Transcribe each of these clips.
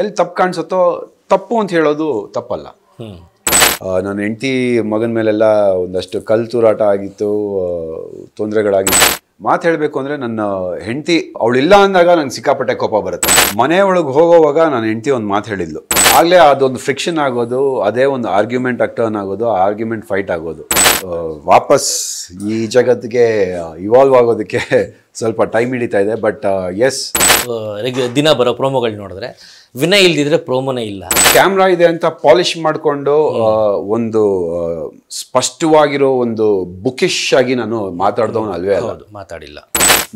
ಎಲ್ಲಿ ತಪ್ಪು ಕಾಣಿಸುತ್ತೋ ತಪ್ಪು ಅಂತ ಹೇಳೋದು ತಪ್ಪಲ್ಲ ನನ್ನ ಹೆಂಡತಿ ಮಗನ ಮೇಲೆಲ್ಲ ಒಂದಷ್ಟು ಕಲ್ ತೂರಾಟ ಆಗಿತ್ತು ತೊಂದರೆಗಳಾಗಿತ್ತು ಮಾತು ಹೇಳಬೇಕು ಅಂದರೆ ನನ್ನ ಹೆಂಡತಿ ಅವಳಿಲ್ಲ ಅಂದಾಗ ನಂಗೆ ಸಿಕ್ಕಾಪಟ್ಟೆ ಕೋಪ ಬರುತ್ತೆ ಮನೆ ಒಳಗೆ ಹೋಗೋವಾಗ ನನ್ನ ಹೆಂಡತಿ ಒಂದು ಮಾತು ಹೇಳಿದ್ಲು ಆಗಲೇ ಅದೊಂದು ಫ್ರಿಕ್ಷನ್ ಆಗೋದು ಅದೇ ಒಂದು ಆರ್ಗ್ಯುಮೆಂಟ್ ಅಕ್ಟರ್ನ್ ಆಗೋದು ಆರ್ಗ್ಯುಮೆಂಟ್ ಫೈಟ್ ಆಗೋದು ವಾಪಸ್ ಈ ಜಗತ್ತಿಗೆ ಇವಾಲ್ವ್ ಆಗೋದಕ್ಕೆ ಸ್ವಲ್ಪ ಟೈಮ್ ಹಿಡಿತಾ ಇದೆ ಬಟ್ ಎಸ್ ದಿನ ಬರೋ ಪ್ರೋಮೋಗಳು ನೋಡಿದ್ರೆ ವಿನಯ್ ಇಲ್ದಿದ್ರೆ ಪ್ರೋಮೋನೇ ಇಲ್ಲ ಕ್ಯಾಮ್ರಾ ಇದೆ ಅಂತ ಪಾಲಿಶ್ ಮಾಡಿಕೊಂಡು ಒಂದು ಸ್ಪಷ್ಟವಾಗಿರೋ ಒಂದು ಬುಕಿಶ್ ಆಗಿ ನಾನು ಮಾತಾಡ್ದವನು ಅಲ್ವೇ ಹೌದು ಮಾತಾಡಿಲ್ಲ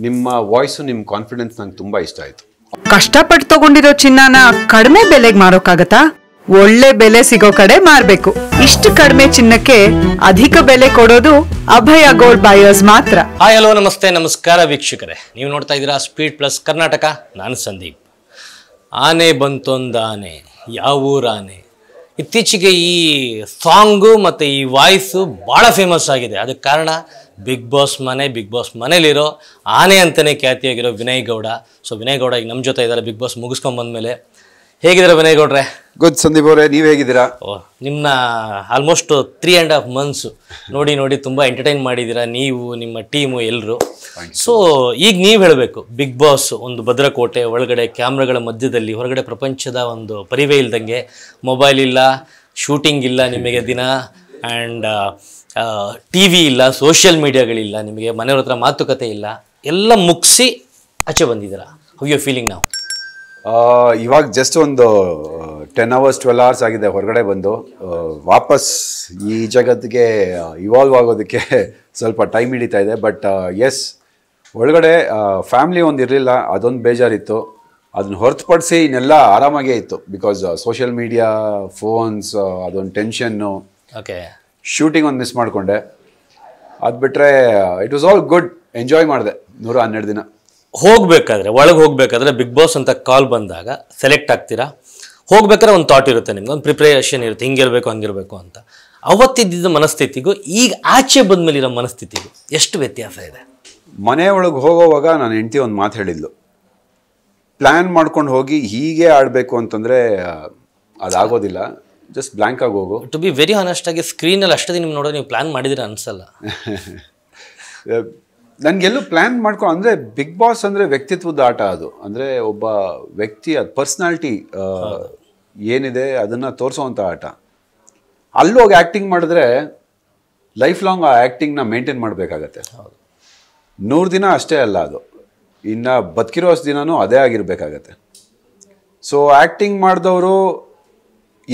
ನಿಮ್ಮ ವಾಯ್ಸು ನಿಮ್ಮ ಕಾನ್ಫಿಡೆನ್ಸ್ ನಂಗೆ ತುಂಬಾ ಇಷ್ಟ ಆಯ್ತು ಕಷ್ಟಪಟ್ಟು ತಗೊಂಡಿರೋ ಚಿನ್ನನ ಕಡಿಮೆ ಬೆಲೆಗೆ ಮಾರೋಕ್ಕಾಗತ್ತಾ ಒಳ್ಳೆ ಬೆಲೆ ಸಿಗೋ ಕಡೆ ಮಾರ್ಬೇಕು ಇಷ್ಟು ಕಡಿಮೆ ಚಿನ್ನಕ್ಕೆ ಅಧಿಕ ಬೆಲೆ ಕೊಡೋದು ಅಭಯ ಗೋಲ್ಡ್ ಬಾಯರ್ಸ್ ಮಾತ್ರ ಹಾಯ್ ಹಲೋ ನಮಸ್ತೆ ನಮಸ್ಕಾರ ವೀಕ್ಷಕರೇ ನೀವು ನೋಡ್ತಾ ಇದ್ದೀರಾ ಸ್ಪೀಡ್ ಪ್ಲಸ್ ಕರ್ನಾಟಕ ನಾನು ಸಂದೀಪ್ ಆನೆ ಬಂತೊಂದಾನೆ ಯಾವ ಊರಾನೆ ಇತ್ತೀಚೆಗೆ ಈ ಸಾಂಗು ಮತ್ತು ಈ ವಾಯ್ಸು ಭಾಳ ಫೇಮಸ್ ಆಗಿದೆ ಅದಕ್ಕೆ ಕಾರಣ ಬಿಗ್ ಬಾಸ್ ಮನೆ ಬಿಗ್ ಬಾಸ್ ಮನೇಲಿರೋ ಆನೆ ಅಂತಲೇ ಖ್ಯಾತಿಯಾಗಿರೋ ವಿನಯ್ ಗೌಡ ಸೊ ವಿನಯ್ ಗೌಡ ಈಗ ನಮ್ಮ ಜೊತೆ ಇದ್ದಾರೆ ಬಿಗ್ ಬಾಸ್ ಮುಗಿಸ್ಕೊಂಬಂದ ಮೇಲೆ ಹೇಗಿದ್ದೀರಾ ವಿನಯಗೌಡ್ರೆ ಗುಡ್ ಸಂದೀಪ್ ಅವರೇ ನೀವು ಹೇಗಿದ್ದೀರಾ ಓ ನಿಮ್ಮನ್ನ almost three and half months ನೋಡಿ ನೋಡಿ ತುಂಬ ಎಂಟರ್ಟೈನ್ ಮಾಡಿದ್ದೀರಾ ನೀವು ನಿಮ್ಮ ಟೀಮು ಎಲ್ಲರೂ ಸೊ ಈಗ ನೀವು ಹೇಳಬೇಕು ಬಿಗ್ ಬಾಸ್ ಒಂದು ಭದ್ರಕೋಟೆ ಒಳಗಡೆ ಕ್ಯಾಮ್ರಾಗಳ ಮಧ್ಯದಲ್ಲಿ ಹೊರಗಡೆ ಪ್ರಪಂಚದ ಒಂದು ಪರಿವೇ ಇಲ್ದಂಗೆ ಮೊಬೈಲ್ ಇಲ್ಲ ಶೂಟಿಂಗ್ ಇಲ್ಲ ನಿಮಗೆ ದಿನ ಆ್ಯಂಡ್ ಟಿ ವಿ ಇಲ್ಲ ಸೋಷಿಯಲ್ ಮೀಡಿಯಾಗಳಿಲ್ಲ ನಿಮಗೆ ಮನೆಯವ್ರ ಹತ್ರ ಮಾತುಕತೆ ಇಲ್ಲ ಎಲ್ಲ ಮುಗಿಸಿ ಆಚೆ ಬಂದಿದ್ದೀರಾ ಹೌ ಯು ಫೀಲಿಂಗ್ ನಾವು ಇವಾಗ ಜಸ್ಟ್ ಒಂದು ಟೆನ್ ಅವರ್ಸ್ ಟ್ವೆಲ್ ಅವರ್ಸ್ ಆಗಿದೆ ಹೊರಗಡೆ ಬಂದು ವಾಪಸ್ ಈ ಜಗತ್ತಿಗೆ ಇವಾಲ್ವ್ ಆಗೋದಕ್ಕೆ ಸ್ವಲ್ಪ ಟೈಮ್ ಹಿಡಿತಾ ಇದೆ ಬಟ್ ಎಸ್ ಒಳಗಡೆ ಫ್ಯಾಮ್ಲಿ ಒಂದು ಇರಲಿಲ್ಲ ಅದೊಂದು ಬೇಜಾರಿತ್ತು ಅದನ್ನ ಹೊರತುಪಡಿಸಿ ಇನ್ನೆಲ್ಲ ಆರಾಮಾಗೇ ಇತ್ತು ಬಿಕಾಸ್ ಸೋಷಿಯಲ್ ಮೀಡಿಯಾ ಫೋನ್ಸ್ ಅದೊಂದು ಟೆನ್ಷನ್ನು ಓಕೆ ಶೂಟಿಂಗ್ ಒಂದು ಮಿಸ್ ಮಾಡಿಕೊಂಡೆ ಅದು ಬಿಟ್ಟರೆ it was all good enjoy ಮಾಡಿದೆ ನೂರ ಹನ್ನೆರಡು ದಿನ ಹೋಗಬೇಕಾದ್ರೆ ಒಳಗೆ ಹೋಗಬೇಕಾದ್ರೆ ಬಿಗ್ ಬಾಸ್ ಅಂತ ಕಾಲ್ ಬಂದಾಗ ಸೆಲೆಕ್ಟ್ ಆಗ್ತೀರಾ ಹೋಗ್ಬೇಕಾದ್ರೆ ಒಂದು ಥಾಟ್ ಇರುತ್ತೆ ನಿಮ್ಗೆ ಒಂದು ಪ್ರಿಪ್ರೇಷನ್ ಇರುತ್ತೆ ಹಿಂಗಿರಬೇಕು ಹಂಗಿರಬೇಕು ಅಂತ ಅವತ್ತಿದ್ದ ಮನಸ್ಥಿತಿಗೂ ಈಗ ಆಚೆ ಇರೋ ಮನಸ್ಥಿತಿಗೂ ಎಷ್ಟು ವ್ಯತ್ಯಾಸ ಇದೆ ಮನೆ ಒಳಗೆ ಹೋಗೋವಾಗ ನಾನು ಹೆಂಡ್ತಿ ಒಂದು ಮಾತು ಹೇಳಿದ್ಲು ಪ್ಲ್ಯಾನ್ ಮಾಡ್ಕೊಂಡು ಹೋಗಿ ಹೀಗೆ ಆಡಬೇಕು ಅಂತಂದರೆ ಅದಾಗೋದಿಲ್ಲ ಜಸ್ಟ್ ಬ್ಲ್ಯಾಂಕ್ ಆಗಿ ಹೋಗು ಟು ಬಿ ವೆರಿ ಆನೆಸ್ಟ್ ಆಗಿ ಸ್ಕ್ರೀನಲ್ಲಿ ಅಷ್ಟೇ ನಿಮ್ಗೆ ನೋಡೋ ನೀವು ಪ್ಲ್ಯಾನ್ ಮಾಡಿದಿರ ಅನಿಸಲ್ಲ ನನಗೆಲ್ಲೂ ಪ್ಲ್ಯಾನ್ ಮಾಡ್ಕೊ ಅಂದರೆ ಬಿಗ್ ಬಾಸ್ ಅಂದರೆ ವ್ಯಕ್ತಿತ್ವದ ಆಟ ಅದು ಅಂದರೆ ಒಬ್ಬ ವ್ಯಕ್ತಿ ಅದು ಪರ್ಸ್ನಾಲಿಟಿ ಏನಿದೆ ಅದನ್ನು ತೋರಿಸೋವಂಥ ಆಟ ಅಲ್ಲೋಗಿ ಆ್ಯಕ್ಟಿಂಗ್ ಮಾಡಿದ್ರೆ ಲೈಫ್ ಲಾಂಗ್ ಆ ಆ್ಯಕ್ಟಿಂಗ್ನ ಮೇಂಟೈನ್ ಮಾಡಬೇಕಾಗತ್ತೆ ನೂರು ದಿನ ಅಷ್ಟೇ ಅಲ್ಲ ಅದು ಇನ್ನು ಬದುಕಿರೋ ಅಷ್ಟು ದಿನವೂ ಅದೇ ಆಗಿರಬೇಕಾಗತ್ತೆ ಸೊ ಆ್ಯಕ್ಟಿಂಗ್ ಮಾಡಿದವರು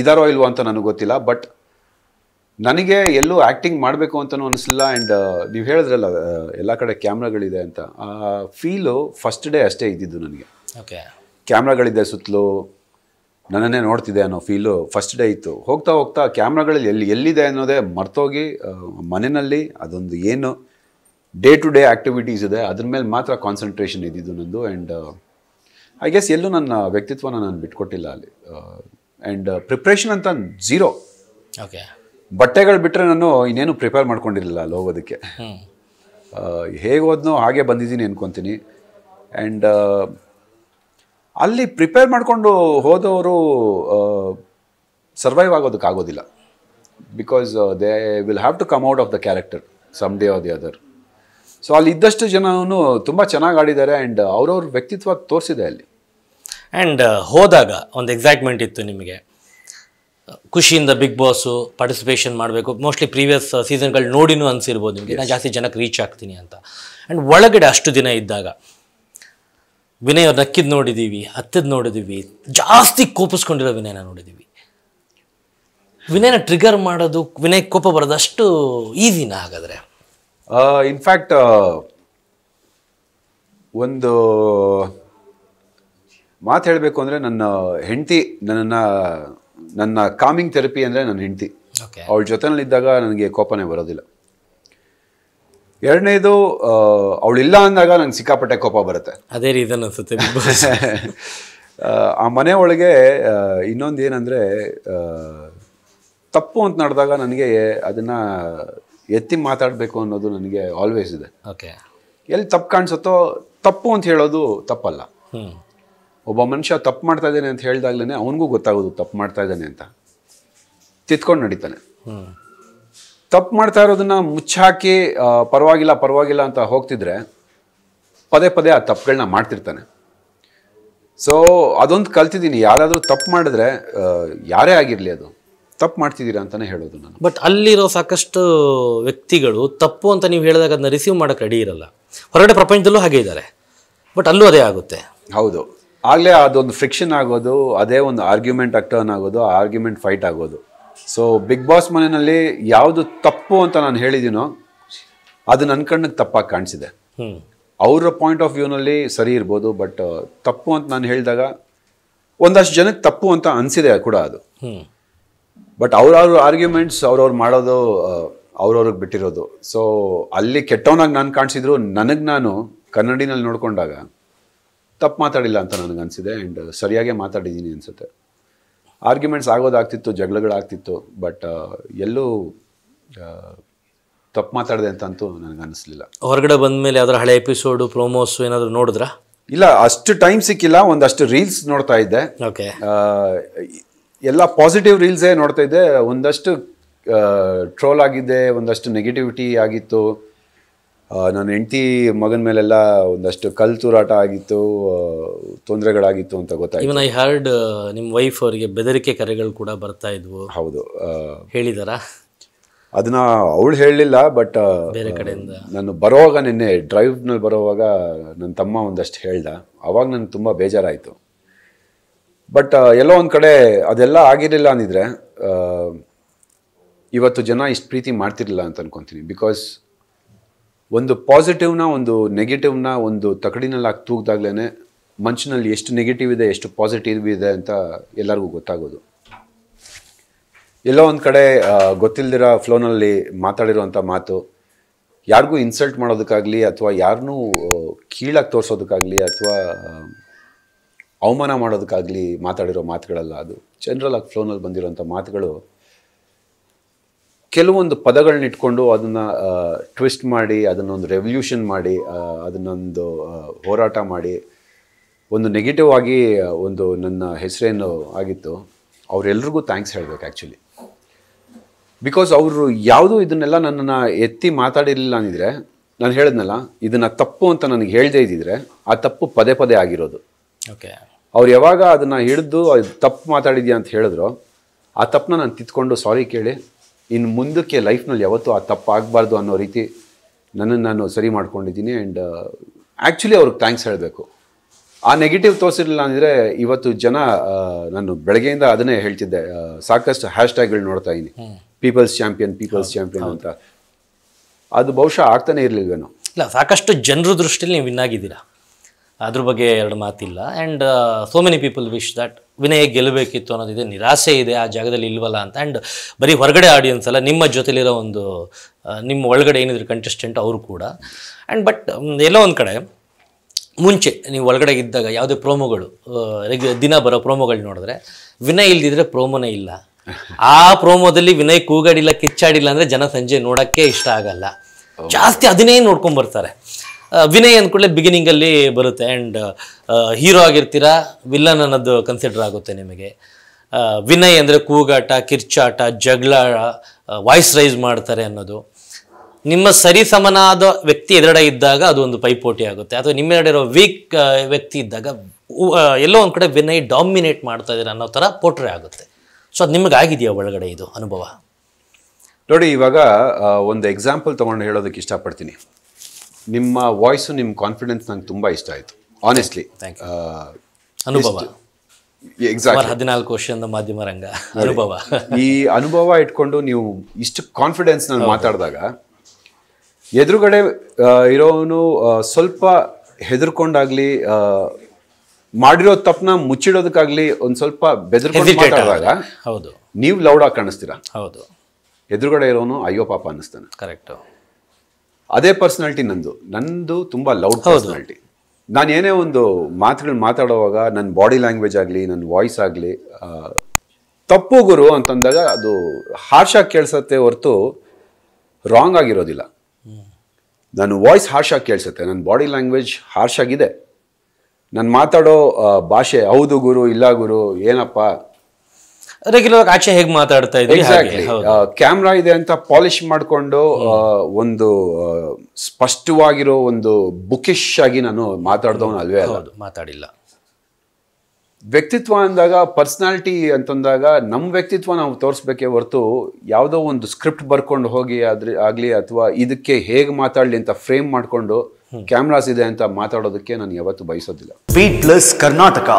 ಇದಾರೋ ಇಲ್ವೋ ಅಂತ ನನಗೆ ಗೊತ್ತಿಲ್ಲ ಬಟ್ ನನಗೆ ಎಲ್ಲೂ ಆ್ಯಕ್ಟಿಂಗ್ ಮಾಡಬೇಕು ಅಂತಲೂ ಅನಿಸಲಿಲ್ಲ ಆ್ಯಂಡ್ uh, ನೀವು ಹೇಳಿದ್ರಲ್ಲ uh, ಎಲ್ಲ ಕಡೆ ಕ್ಯಾಮ್ರಾಗಳಿದೆ ಅಂತ ಆ ಫೀಲು ಫಸ್ಟ್ ಡೇ ಅಷ್ಟೇ ಇದ್ದಿದ್ದು ನನಗೆ ಓಕೆ ಕ್ಯಾಮ್ರಾಗಳಿದೆ ಸುತ್ತಲೂ ನನ್ನನ್ನೇ ನೋಡ್ತಿದೆ ಅನ್ನೋ ಫೀಲು ಫಸ್ಟ್ ಡೇ ಇತ್ತು ಹೋಗ್ತಾ ಹೋಗ್ತಾ ಕ್ಯಾಮ್ರಾಗಳಲ್ಲಿ ಎಲ್ಲಿ ಎಲ್ಲಿದೆ ಅನ್ನೋದೇ ಮರ್ತೋಗಿ ಮನೆಯಲ್ಲಿ ಅದೊಂದು ಏನು ಡೇ ಟು ಡೇ ಆ್ಯಕ್ಟಿವಿಟೀಸ್ ಇದೆ ಅದ್ರ ಮೇಲೆ ಮಾತ್ರ ಕಾನ್ಸಂಟ್ರೇಷನ್ ಇದ್ದಿದ್ದು ನನ್ನದು ಆ್ಯಂಡ್ ಐ ಗೆಸ್ ಎಲ್ಲೂ ನನ್ನ ವ್ಯಕ್ತಿತ್ವನ ನಾನು ಬಿಟ್ಕೊಟ್ಟಿಲ್ಲ ಅಲ್ಲಿ ಆ್ಯಂಡ್ ಪ್ರಿಪ್ರೇಷನ್ uh, ಅಂತ ಝೀರೋ ಓಕೆ ಬಟ್ಟೆಗಳು ಬಿಟ್ಟರೆ ನಾನು ಇನ್ನೇನು ಪ್ರಿಪೇರ್ ಮಾಡ್ಕೊಂಡಿರಲಿಲ್ಲ ಅಲ್ಲಿ ಹೋಗೋದಕ್ಕೆ ಹೇಗೆ ಹೋದ್ನೋ ಹಾಗೆ ಬಂದಿದ್ದೀನಿ ಅನ್ಕೊತೀನಿ ಆ್ಯಂಡ್ ಅಲ್ಲಿ ಪ್ರಿಪೇರ್ ಮಾಡಿಕೊಂಡು ಹೋದವರು ಸರ್ವೈವ್ ಆಗೋದಕ್ಕಾಗೋದಿಲ್ಲ because they will have to come out of the character some day or the other so ಅಲ್ಲಿ ಇದ್ದಷ್ಟು ಜನನು ತುಂಬ ಚೆನ್ನಾಗಿ ಆಡಿದ್ದಾರೆ ಆ್ಯಂಡ್ ಅವ್ರವ್ರ ವ್ಯಕ್ತಿತ್ವ ತೋರಿಸಿದೆ ಅಲ್ಲಿ ಆ್ಯಂಡ್ ಹೋದಾಗ ಒಂದು ಎಕ್ಸೈಟ್ಮೆಂಟ್ ಇತ್ತು ನಿಮಗೆ ಖುಷಿಯಿಂದ ಬಿಗ್ ಬಾಸು ಪಾರ್ಟಿಸಿಪೇಷನ್ ಮಾಡಬೇಕು ಮೋಸ್ಟ್ಲಿ ಪ್ರೀವಿಯಸ್ ಸೀಸನ್ಗಳು ನೋಡಿನೂ ಅನಿಸಿರ್ಬೋದು ನಿಮಗೆ ನಾನು ಜಾಸ್ತಿ ಜನಕ್ಕೆ ರೀಚ್ ಆಗ್ತೀನಿ ಅಂತ ಆ್ಯಂಡ್ ಒಳಗಡೆ ಅಷ್ಟು ದಿನ ಇದ್ದಾಗ ವಿನಯ್ ಅವ್ರು ನಕ್ಕಿದ್ದು ನೋಡಿದ್ದೀವಿ ಹತ್ತಿದ್ದು ನೋಡಿದ್ದೀವಿ ಜಾಸ್ತಿ ಕೋಪಿಸ್ಕೊಂಡಿರೋ ವಿನಯನ ನೋಡಿದ್ದೀವಿ ವಿನಯನ ಟ್ರಿಗರ್ ಮಾಡೋದು ವಿನಯ್ ಕೋಪ ಅಷ್ಟು ಈಸಿನ ಹಾಗಾದರೆ ಇನ್ಫ್ಯಾಕ್ಟ್ ಒಂದು ಮಾತು ಹೇಳಬೇಕು ಅಂದರೆ ನನ್ನ ಹೆಂಡತಿ ನನ್ನನ್ನು ನನ್ನ ಕಾಮಿಂಗ್ ಥೆರಪಿ ಅಂದರೆ ನನ್ನ ಹೆಂಡತಿ ಅವಳ ಜೊತೆನಲ್ಲಿದ್ದಾಗ ನನಗೆ ಕೋಪನೇ ಬರೋದಿಲ್ಲ ಎರಡನೇದು ಅವಳಿಲ್ಲ ಅಂದಾಗ ನನಗೆ ಸಿಕ್ಕಾಪಟ್ಟೆ ಕೋಪ ಬರುತ್ತೆ ಅದೇ ರೀತಿ ಅನಿಸುತ್ತೆ ಆ ಮನೆ ಒಳಗೆ ಇನ್ನೊಂದು ಏನಂದರೆ ತಪ್ಪು ಅಂತ ನಡೆದಾಗ ನನಗೆ ಅದನ್ನು ಎತ್ತಿ ಮಾತಾಡಬೇಕು ಅನ್ನೋದು ನನಗೆ ಆಲ್ವೇಸ್ ಇದೆ ಓಕೆ ಎಲ್ಲಿ ತಪ್ಪು ಕಾಣಿಸುತ್ತೋ ತಪ್ಪು ಅಂತ ಹೇಳೋದು ತಪ್ಪಲ್ಲ ಒಬ್ಬ ಮನುಷ್ಯ ತಪ್ಪು ಮಾಡ್ತಾ ಇದ್ದಾನೆ ಅಂತ ಹೇಳಿದಾಗ್ಲೇ ಅವನಿಗೂ ಗೊತ್ತಾಗೋದು ತಪ್ಪು ಮಾಡ್ತಾ ಇದ್ದಾನೆ ಅಂತ ತಿತ್ಕೊಂಡು ನಡೀತಾನೆ ತಪ್ಪು ಮಾಡ್ತಾ ಇರೋದನ್ನ ಮುಚ್ಚಾಕಿ ಪರವಾಗಿಲ್ಲ ಪರವಾಗಿಲ್ಲ ಅಂತ ಹೋಗ್ತಿದ್ರೆ ಪದೇ ಪದೇ ಆ ತಪ್ಪುಗಳನ್ನ ಮಾಡ್ತಿರ್ತಾನೆ ಸೊ ಅದೊಂದು ಕಲ್ತಿದ್ದೀನಿ ಯಾರಾದರೂ ತಪ್ಪು ಮಾಡಿದ್ರೆ ಯಾರೇ ಆಗಿರಲಿ ಅದು ತಪ್ಪು ಮಾಡ್ತಿದ್ದೀರಾ ಅಂತಾನೆ ಹೇಳೋದು ನಾನು ಬಟ್ ಅಲ್ಲಿರೋ ಸಾಕಷ್ಟು ವ್ಯಕ್ತಿಗಳು ತಪ್ಪು ಅಂತ ನೀವು ಹೇಳಿದಾಗ ಅದನ್ನ ರಿಸೀವ್ ಮಾಡೋಕ್ಕೆ ರೆಡಿ ಇರಲ್ಲ ಹೊರಗಡೆ ಪ್ರಪಂಚದಲ್ಲೂ ಹಾಗೆ ಇದ್ದಾರೆ ಬಟ್ ಅಲ್ಲೂ ಅದೇ ಆಗುತ್ತೆ ಹೌದು ಆಗಲೇ ಅದೊಂದು ಫ್ರಿಕ್ಷನ್ ಆಗೋದು ಅದೇ ಒಂದು ಆರ್ಗ್ಯುಮೆಂಟ್ ಟರ್ನ್ ಆಗೋದು ಆರ್ಗ್ಯುಮೆಂಟ್ ಫೈಟ್ ಆಗೋದು ಸೊ ಬಿಗ್ ಬಾಸ್ ಮನೆಯಲ್ಲಿ ಯಾವುದು ತಪ್ಪು ಅಂತ ನಾನು ಹೇಳಿದ್ದೀನೋ ಅದು ನನ್ನ ಕಣ್ಣಿಗೆ ತಪ್ಪಾಗಿ ಕಾಣಿಸಿದೆ ಅವರ ಪಾಯಿಂಟ್ ಆಫ್ ವ್ಯೂನಲ್ಲಿ ಸರಿ ಇರ್ಬೋದು ಬಟ್ ತಪ್ಪು ಅಂತ ನಾನು ಹೇಳಿದಾಗ ಒಂದಷ್ಟು ಜನಕ್ಕೆ ತಪ್ಪು ಅಂತ ಅನಿಸಿದೆ ಕೂಡ ಅದು ಬಟ್ ಅವ್ರವ್ರ ಆರ್ಗ್ಯುಮೆಂಟ್ಸ್ ಅವ್ರವ್ರು ಮಾಡೋದು ಅವ್ರವ್ರಿಗೆ ಬಿಟ್ಟಿರೋದು ಸೊ ಅಲ್ಲಿ ಕೆಟ್ಟವನಾಗಿ ನಾನು ಕಾಣಿಸಿದ್ರು ನನಗೆ ನಾನು ಕನ್ನಡಿನಲ್ಲಿ ನೋಡಿಕೊಂಡಾಗ ತಪ್ಪು ಮಾತಾಡಿಲ್ಲ ಅಂತ ನನಗೆ ಅನಿಸಿದೆ ಆ್ಯಂಡ್ ಸರಿಯಾಗೇ ಮಾತಾಡಿದ್ದೀನಿ ಅನಿಸುತ್ತೆ ಆರ್ಗ್ಯುಮೆಂಟ್ಸ್ ಆಗೋದಾಗ್ತಿತ್ತು ಜಗಳಗಳಾಗ್ತಿತ್ತು ಬಟ್ ಎಲ್ಲೂ ತಪ್ಪು ಮಾತಾಡಿದೆ ಅಂತಂತೂ ನನಗೆ ಅನಿಸ್ಲಿಲ್ಲ ಹೊರಗಡೆ ಬಂದ ಮೇಲೆ ಅದರ ಹಳೆ ಎಪಿಸೋಡು ಪ್ರೋಮೋಸ್ ಏನಾದರೂ ನೋಡಿದ್ರಾ ಇಲ್ಲ ಅಷ್ಟು ಟೈಮ್ ಸಿಕ್ಕಿಲ್ಲ ಒಂದಷ್ಟು ರೀಲ್ಸ್ ನೋಡ್ತಾ ಇದ್ದೆ ಓಕೆ ಎಲ್ಲ ಪಾಸಿಟಿವ್ ರೀಲ್ಸೇ ನೋಡ್ತಾ ಇದ್ದೆ ಒಂದಷ್ಟು ಟ್ರೋಲ್ ಆಗಿದೆ ಒಂದಷ್ಟು ನೆಗೆಟಿವಿಟಿ ಆಗಿತ್ತು ನನ್ನ ಹೆಂಡತಿ ಮಗನ ಮೇಲೆಲ್ಲ ಒಂದಷ್ಟು ಕಲ್ ತೂರಾಟ ಆಗಿತ್ತು ತೊಂದರೆಗಳಾಗಿತ್ತು ಅಂತ ಗೊತ್ತಾಯ್ತು ಇವನ್ ಐ ಹರ್ಡ್ ನಿಮ್ಮ ವೈಫ್ ಅವರಿಗೆ ಬೆದರಿಕೆ ಕರೆಗಳು ಕೂಡ ಬರ್ತಾ ಇದ್ವು ಹೌದು ಹೇಳಿದಾರ ಅದನ್ನ ಅವಳು ಹೇಳಲಿಲ್ಲ ಬಟ್ ಬೇರೆ ಕಡೆಯಿಂದ ನಾನು ಬರೋವಾಗ ನಿನ್ನೆ ಡ್ರೈವ್ನಲ್ಲಿ ಬರೋವಾಗ ನನ್ನ ತಮ್ಮ ಒಂದಷ್ಟು ಹೇಳ್ದ ಅವಾಗ ನನಗೆ ತುಂಬ ಬೇಜಾರಾಯಿತು ಬಟ್ ಎಲ್ಲೋ ಒಂದು ಕಡೆ ಅದೆಲ್ಲ ಆಗಿರಲಿಲ್ಲ ಅಂದಿದ್ರೆ ಇವತ್ತು ಜನ ಇಷ್ಟು ಪ್ರೀತಿ ಮಾಡ್ತಿರಲಿಲ್ಲ ಅಂತ ಅನ್ಕೊತೀನಿ ಬಿಕಾಸ್ ಒಂದು ಪಾಸಿಟಿವ್ನ ಒಂದು ನೆಗೆಟಿವ್ನ ಒಂದು ತಕಡಿನಲ್ಲಿ ಹಾಕಿ ತೂಗ್ದಾಗ್ಲೇ ಮನುಷ್ಯನಲ್ಲಿ ಎಷ್ಟು ನೆಗೆಟಿವ್ ಇದೆ ಎಷ್ಟು ಪಾಸಿಟಿವ್ ಇದೆ ಅಂತ ಎಲ್ಲರಿಗೂ ಗೊತ್ತಾಗೋದು ಎಲ್ಲೋ ಒಂದು ಕಡೆ ಗೊತ್ತಿಲ್ಲದಿರೋ ಫ್ಲೋನಲ್ಲಿ ಮಾತಾಡಿರೋವಂಥ ಮಾತು ಯಾರಿಗೂ ಇನ್ಸಲ್ಟ್ ಮಾಡೋದಕ್ಕಾಗಲಿ ಅಥವಾ ಯಾರನ್ನೂ ಕೀಳಾಗಿ ತೋರಿಸೋದಕ್ಕಾಗಲಿ ಅಥವಾ ಅವಮಾನ ಮಾಡೋದಕ್ಕಾಗಲಿ ಮಾತಾಡಿರೋ ಮಾತುಗಳಲ್ಲ ಅದು ಜನರಲ್ ಆಗಿ ಫ್ಲೋನಲ್ಲಿ ಬಂದಿರೋಂಥ ಮಾತುಗಳು ಕೆಲವೊಂದು ಪದಗಳನ್ನ ಇಟ್ಕೊಂಡು ಅದನ್ನು ಟ್ವಿಸ್ಟ್ ಮಾಡಿ ಅದನ್ನೊಂದು ರೆವಲ್ಯೂಷನ್ ಮಾಡಿ ಅದನ್ನೊಂದು ಹೋರಾಟ ಮಾಡಿ ಒಂದು ನೆಗೆಟಿವ್ ಆಗಿ ಒಂದು ನನ್ನ ಹೆಸರೇನು ಆಗಿತ್ತು ಅವರೆಲ್ರಿಗೂ ಥ್ಯಾಂಕ್ಸ್ ಹೇಳಬೇಕು ಆ್ಯಕ್ಚುಲಿ ಬಿಕಾಸ್ ಅವರು ಯಾವುದೂ ಇದನ್ನೆಲ್ಲ ನನ್ನನ್ನು ಎತ್ತಿ ಮಾತಾಡಿರಲಿಲ್ಲ ಅಂದಿದ್ರೆ ನಾನು ಹೇಳಿದ್ನಲ್ಲ ಇದನ್ನು ತಪ್ಪು ಅಂತ ನನಗೆ ಹೇಳದೇ ಇದ್ದಿದ್ರೆ ಆ ತಪ್ಪು ಪದೇ ಪದೇ ಆಗಿರೋದು ಓಕೆ ಅವ್ರು ಯಾವಾಗ ಅದನ್ನು ಹಿಡಿದು ಅದು ತಪ್ಪು ಮಾತಾಡಿದ್ಯಾ ಅಂತ ಹೇಳಿದ್ರು ಆ ತಪ್ಪನ್ನ ನಾನು ತಿತ್ಕೊಂಡು ಸಾರಿ ಕೇಳಿ ಇನ್ನು ಮುಂದಕ್ಕೆ ಲೈಫ್ನಲ್ಲಿ ಯಾವತ್ತೂ ಆ ತಪ್ಪಾಗಬಾರ್ದು ಅನ್ನೋ ರೀತಿ ನನ್ನನ್ನು ನಾನು ಸರಿ ಮಾಡ್ಕೊಂಡಿದ್ದೀನಿ ಆ್ಯಂಡ್ ಆ್ಯಕ್ಚುಲಿ uh, ಅವ್ರಿಗೆ ಥ್ಯಾಂಕ್ಸ್ ಹೇಳಬೇಕು ಆ ನೆಗೆಟಿವ್ ತೋರಿಸಿರಲಿಲ್ಲ ಅಂದರೆ ಇವತ್ತು ಜನ ನಾನು ಬೆಳಗ್ಗೆಯಿಂದ ಅದನ್ನೇ ಹೇಳ್ತಿದ್ದೆ ಸಾಕಷ್ಟು ಹ್ಯಾಶ್ ಟ್ಯಾಗ್ಗಳು ನೋಡ್ತಾ ಇದ್ದೀನಿ ಪೀಪಲ್ಸ್ ಚಾಂಪಿಯನ್ ಪೀಪಲ್ಸ್ ಚಾಂಪಿಯನ್ ಅಂತ ಅದು ಬಹುಶಃ ಆಗ್ತಾನೆ ಇರಲಿಲ್ವೇನು ಇಲ್ಲ ಸಾಕಷ್ಟು ಜನರ ದೃಷ್ಟಿಯಲ್ಲಿ ನೀವು ವಿನ್ ಆಗಿದ್ದೀರಾ ಅದ್ರ ಬಗ್ಗೆ ಎರಡು ಮಾತಿಲ್ಲ and so many people wish that Vinay ಗೆಲ್ಲಬೇಕಿತ್ತು ಇದೆ ನಿರಾಸೆ ಇದೆ ಆ ಜಾಗದಲ್ಲಿ ಇಲ್ವಲ್ಲ ಅಂತ ಆ್ಯಂಡ್ ಬರೀ ಹೊರಗಡೆ ಆಡಿಯನ್ಸ್ ಅಲ್ಲ ನಿಮ್ಮ ಜೊತೆಲಿರೋ ಒಂದು ನಿಮ್ಮ ಒಳಗಡೆ ಏನಿದ್ರು ಕಂಟೆಸ್ಟೆಂಟ್ ಅವರು ಕೂಡ ಆ್ಯಂಡ್ ಬಟ್ ಎಲ್ಲೋ ಒಂದು ಕಡೆ ಮುಂಚೆ ನೀವು ಒಳಗಡೆ ಇದ್ದಾಗ ಯಾವುದೇ ಪ್ರೋಮೋಗಳು ರೆಗ್ಯು ದಿನ ಬರೋ ಪ್ರೋಮೋಗಳು ನೋಡಿದ್ರೆ ವಿನಯ್ ಇಲ್ದಿದ್ರೆ ಪ್ರೋಮೋನೇ ಇಲ್ಲ ಆ ಪ್ರೋಮೋದಲ್ಲಿ ವಿನಯ್ ಕೂಗಾಡಿಲ್ಲ ಕಿಚ್ಚಾಡಿಲ್ಲ ಅಂದರೆ ಜನ ಸಂಜೆ ನೋಡೋಕ್ಕೆ ಇಷ್ಟ ಆಗಲ್ಲ ಜಾಸ್ತಿ ಅದನ್ನೇ ನೋಡ್ಕೊಂಬರ್ತಾರೆ ವಿನಯ್ ಬಿಗಿನಿಂಗ್ ಬಿಗಿನಿಂಗಲ್ಲಿ ಬರುತ್ತೆ ಆ್ಯಂಡ್ ಹೀರೋ ಆಗಿರ್ತೀರಾ ವಿಲ್ಲನ್ ಅನ್ನೋದು ಕನ್ಸಿಡರ್ ಆಗುತ್ತೆ ನಿಮಗೆ ವಿನಯ್ ಅಂದರೆ ಕೂಗಾಟ ಕಿರ್ಚಾಟ ಜಗಳ ವಾಯ್ಸ್ ರೈಸ್ ಮಾಡ್ತಾರೆ ಅನ್ನೋದು ನಿಮ್ಮ ಸರಿಸಮನಾದ ವ್ಯಕ್ತಿ ಎದುರಡೆ ಇದ್ದಾಗ ಅದು ಒಂದು ಪೈಪೋಟಿ ಆಗುತ್ತೆ ಅಥವಾ ಇರೋ ವೀಕ್ ವ್ಯಕ್ತಿ ಇದ್ದಾಗ ಎಲ್ಲೋ ಒಂದು ಕಡೆ ವಿನಯ್ ಡಾಮಿನೇಟ್ ಮಾಡ್ತಾ ಇದ್ದೀರ ಅನ್ನೋ ಥರ ಪೋಟ್ರೆ ಆಗುತ್ತೆ ಸೊ ಅದು ನಿಮಗೆ ಆಗಿದೆಯಾ ಒಳಗಡೆ ಇದು ಅನುಭವ ನೋಡಿ ಇವಾಗ ಒಂದು ಎಕ್ಸಾಂಪಲ್ ತೊಗೊಂಡು ಹೇಳೋದಕ್ಕೆ ಇಷ್ಟಪಡ್ತೀನಿ ನಿಮ್ಮ ವಾಯ್ಸು ನಿಮ್ಮ ಕಾನ್ಫಿಡೆನ್ಸ್ ನಂಗೆ ತುಂಬ ಇಷ್ಟ ಆಯಿತು ಆನೆಸ್ಟ್ಲಿ ಅನುಭವ ಎಕ್ಸಾಕ್ಟ್ ಹದಿನಾಲ್ಕು ವರ್ಷದ ಮಾಧ್ಯಮ ರಂಗ ಅನುಭವ ಈ ಅನುಭವ ಇಟ್ಕೊಂಡು ನೀವು ಇಷ್ಟು ಕಾನ್ಫಿಡೆನ್ಸ್ ನಾನು ಮಾತಾಡಿದಾಗ ಎದುರುಗಡೆ ಇರೋನು ಸ್ವಲ್ಪ ಹೆದರ್ಕೊಂಡಾಗ್ಲಿ ಮಾಡಿರೋ ತಪ್ಪನ ಮುಚ್ಚಿಡೋದಕ್ಕಾಗ್ಲಿ ಒಂದು ಸ್ವಲ್ಪ ಬೆದರ್ಕೊಂಡು ಮಾತಾಡಿದಾಗ ಹೌದು ನೀವು ಲೌಡ್ ಆಗಿ ಕಾಣಿಸ್ತೀರಾ ಹೌದು ಎದುರುಗಡೆ ಇರೋನು ಅಯ್ಯೋ ಪಾಪ ಅನ್ನಿಸ್ತಾನೆ ಕರೆಕ್ಟ್ ಅದೇ ಪರ್ಸನಾಲಿಟಿ ನಂದು ನಂದು ತುಂಬ ಲೌಡ್ ಪರ್ಸನಾಲಿಟಿ ನಾನು ಏನೇ ಒಂದು ಮಾತುಗಳನ್ನ ಮಾತಾಡುವಾಗ ನನ್ನ ಬಾಡಿ ಲ್ಯಾಂಗ್ವೇಜ್ ಆಗಲಿ ನನ್ನ ವಾಯ್ಸ್ ಆಗಲಿ ತಪ್ಪು ಗುರು ಅಂತಂದಾಗ ಅದು ಹಾರ್ಷಾಗಿ ಕೇಳಿಸತ್ತೆ ಹೊರತು ರಾಂಗ್ ಆಗಿರೋದಿಲ್ಲ ನನ್ನ ವಾಯ್ಸ್ ಹಾರ್ಷಾಗಿ ಕೇಳಿಸುತ್ತೆ ನನ್ನ ಬಾಡಿ ಲ್ಯಾಂಗ್ವೇಜ್ ಹಾರ್ಷ್ ಆಗಿದೆ ನಾನು ಮಾತಾಡೋ ಭಾಷೆ ಹೌದು ಗುರು ಇಲ್ಲ ಗುರು ಏನಪ್ಪ ರೆಗ್ಯುಲರ್ ಆಚೆ ಹೇಗೆ ಮಾತಾಡ್ತಾ ಇದೆ ಕ್ಯಾಮ್ರಾ ಇದೆ ಅಂತ ಪಾಲಿಶ್ ಮಾಡಿಕೊಂಡು ಒಂದು ಸ್ಪಷ್ಟವಾಗಿರೋ ಒಂದು ಬುಕಿಶ್ ಆಗಿ ನಾನು ಮಾತಾಡ್ದವನು ಅಲ್ವೇ ಮಾತಾಡಿಲ್ಲ ವ್ಯಕ್ತಿತ್ವ ಅಂದಾಗ ಪರ್ಸ್ನಾಲಿಟಿ ಅಂತಂದಾಗ ನಮ್ಮ ವ್ಯಕ್ತಿತ್ವ ನಾವು ತೋರಿಸ್ಬೇಕೇ ಹೊರತು ಯಾವುದೋ ಒಂದು ಸ್ಕ್ರಿಪ್ಟ್ ಬರ್ಕೊಂಡು ಹೋಗಿ ಆದ್ರೆ ಆಗಲಿ ಅಥವಾ ಇದಕ್ಕೆ ಹೇಗೆ ಮಾತಾಡಲಿ ಅಂತ ಫ್ರೇಮ್ ಮಾಡಿಕೊಂಡು ಕ್ಯಾಮ್ರಾಸ್ ಇದೆ ಅಂತ ಮಾತಾಡೋದಕ್ಕೆ ನಾನು ಯಾವತ್ತು ಬಯಸೋದಿಲ್ಲ ಕರ್ನಾಟಕ